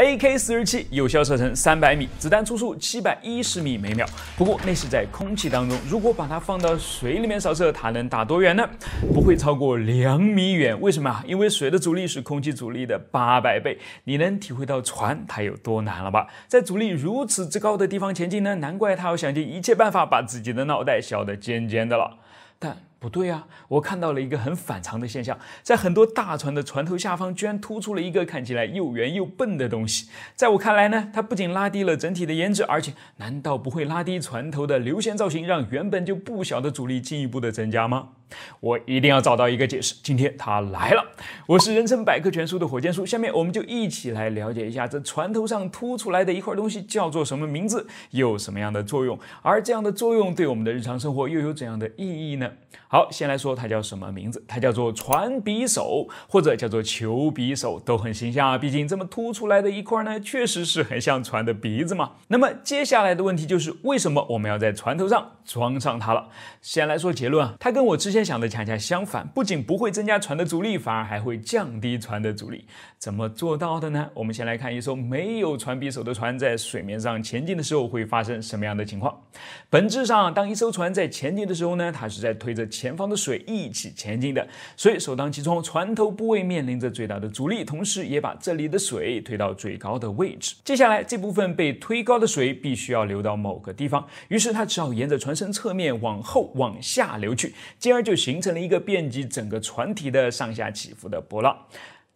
AK 四十七有效射程三百米，子弹初速七百一十米每秒。不过那是在空气当中，如果把它放到水里面扫射，它能打多远呢？不会超过两米远。为什么？因为水的阻力是空气阻力的八百倍。你能体会到船它有多难了吧？在阻力如此之高的地方前进呢？难怪它要想尽一切办法把自己的脑袋削得尖尖的了。但不对啊，我看到了一个很反常的现象，在很多大船的船头下方，居然突出了一个看起来又圆又笨的东西。在我看来呢，它不仅拉低了整体的颜值，而且难道不会拉低船头的流线造型，让原本就不小的阻力进一步的增加吗？我一定要找到一个解释。今天他来了，我是人称百科全书的火箭叔。下面我们就一起来了解一下，这船头上凸出来的一块东西叫做什么名字，有什么样的作用？而这样的作用对我们的日常生活又有怎样的意义呢？好，先来说它叫什么名字，它叫做船匕首，或者叫做球匕首，都很形象。啊。毕竟这么凸出来的一块呢，确实是很像船的鼻子嘛。那么接下来的问题就是，为什么我们要在船头上装上它了？先来说结论啊，它跟我之前。想的恰恰相反，不仅不会增加船的阻力，反而还会降低船的阻力。怎么做到的呢？我们先来看一艘没有船匕首的船在水面上前进的时候会发生什么样的情况。本质上，当一艘船在前进的时候呢，它是在推着前方的水一起前进的。所以首当其冲，船头部位面临着最大的阻力，同时也把这里的水推到最高的位置。接下来这部分被推高的水必须要流到某个地方，于是它只好沿着船身侧面往后往下流去，进而就。就形成了一个遍及整个船体的上下起伏的波浪，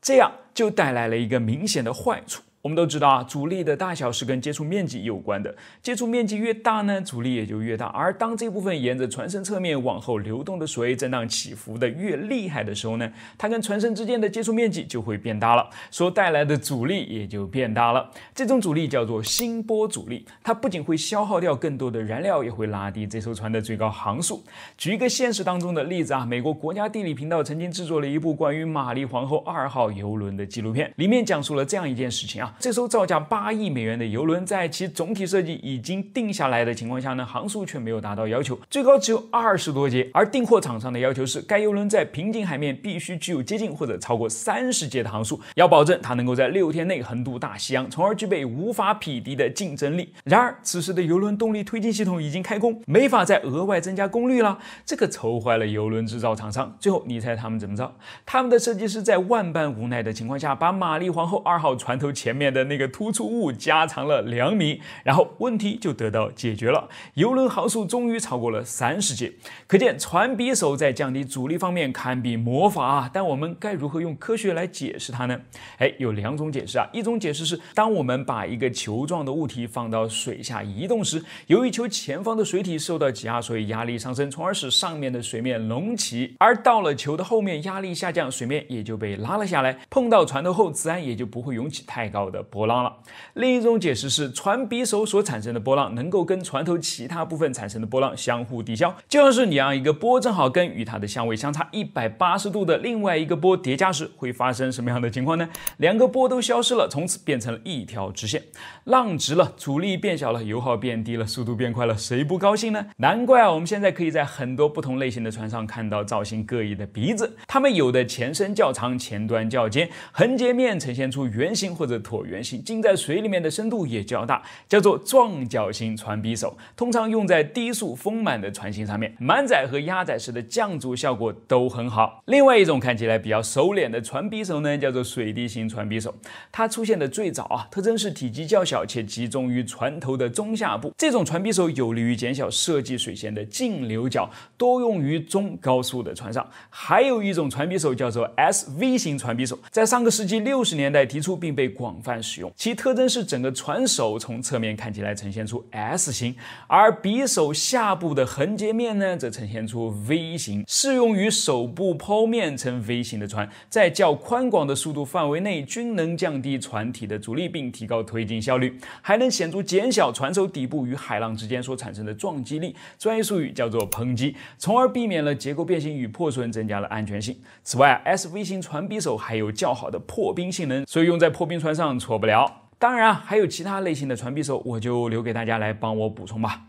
这样就带来了一个明显的坏处。我们都知道啊，阻力的大小是跟接触面积有关的。接触面积越大呢，阻力也就越大。而当这部分沿着船身侧面往后流动的水震荡起伏的越厉害的时候呢，它跟船身之间的接触面积就会变大了，所带来的阻力也就变大了。这种阻力叫做星波阻力，它不仅会消耗掉更多的燃料，也会拉低这艘船的最高航速。举一个现实当中的例子啊，美国国家地理频道曾经制作了一部关于玛丽皇后二号游轮的纪录片，里面讲述了这样一件事情啊。这艘造价八亿美元的游轮，在其总体设计已经定下来的情况下呢，航速却没有达到要求，最高只有二十多节。而订货厂商的要求是，该游轮在平静海面必须具有接近或者超过三十节的航速，要保证它能够在六天内横渡大西洋，从而具备无法匹敌的竞争力。然而，此时的游轮动力推进系统已经开工，没法再额外增加功率了，这可愁坏了游轮制造厂商。最后，你猜他们怎么着？他们的设计师在万般无奈的情况下，把《玛丽皇后二号》船头前面。面的那个突出物加长了两米，然后问题就得到解决了。游轮航速终于超过了三十节，可见船匕首在降低阻力方面堪比魔法啊！但我们该如何用科学来解释它呢？哎，有两种解释啊。一种解释是，当我们把一个球状的物体放到水下移动时，由于球前方的水体受到挤压，所以压力上升，从而使上面的水面隆起；而到了球的后面，压力下降，水面也就被拉了下来。碰到船头后，自然也就不会涌起太高。的波浪了。另一种解释是，船匕首所产生的波浪能够跟船头其他部分产生的波浪相互抵消。就像是你让一个波正好跟与它的相位相差一百八十度的另外一个波叠加时，会发生什么样的情况呢？两个波都消失了，从此变成了一条直线，浪直了，阻力变小了，油耗变低了，速度变快了，谁不高兴呢？难怪啊，我们现在可以在很多不同类型的船上看到造型各异的鼻子，它们有的前身较长，前端较尖，横截面呈现出圆形或者椭。圆形浸在水里面的深度也较大，叫做撞角型船鼻首，通常用在低速丰满的船型上面，满载和压载时的降阻效果都很好。另外一种看起来比较收敛的船鼻首呢，叫做水滴型船鼻首，它出现的最早啊，特征是体积较小且集中于船头的中下部。这种船鼻首有利于减小设计水线的径流角，多用于中高速的船上。还有一种船鼻首叫做 S V 型船鼻首，在上个世纪六十年代提出并被广。泛使用，其特征是整个船首从侧面看起来呈现出 S 型，而匕首下部的横截面呢则呈现出 V 型，适用于手部剖面呈 V 型的船，在较宽广的速度范围内均能降低船体的阻力并提高推进效率，还能显著减小船首底部与海浪之间所产生的撞击力，专业术语叫做抨击，从而避免了结构变形与破损，增加了安全性。此外，S V 型船匕首还有较好的破冰性能，所以用在破冰船上。错不了，当然啊，还有其他类型的传匕手，我就留给大家来帮我补充吧。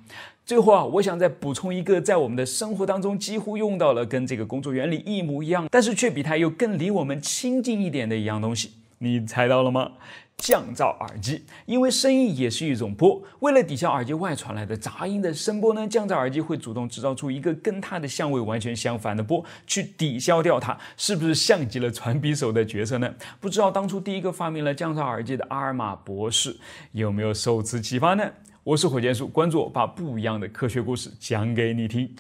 最后啊，我想再补充一个，在我们的生活当中几乎用到了跟这个工作原理一模一样，但是却比它又更离我们亲近一点的一样东西，你猜到了吗？降噪耳机，因为声音也是一种波。为了抵消耳机外传来的杂音的声波呢，降噪耳机会主动制造出一个跟它的相位完全相反的波，去抵消掉它。是不是像极了传匕首的角色呢？不知道当初第一个发明了降噪耳机的阿尔玛博士有没有受此启发呢？我是火箭叔，关注我，把不一样的科学故事讲给你听。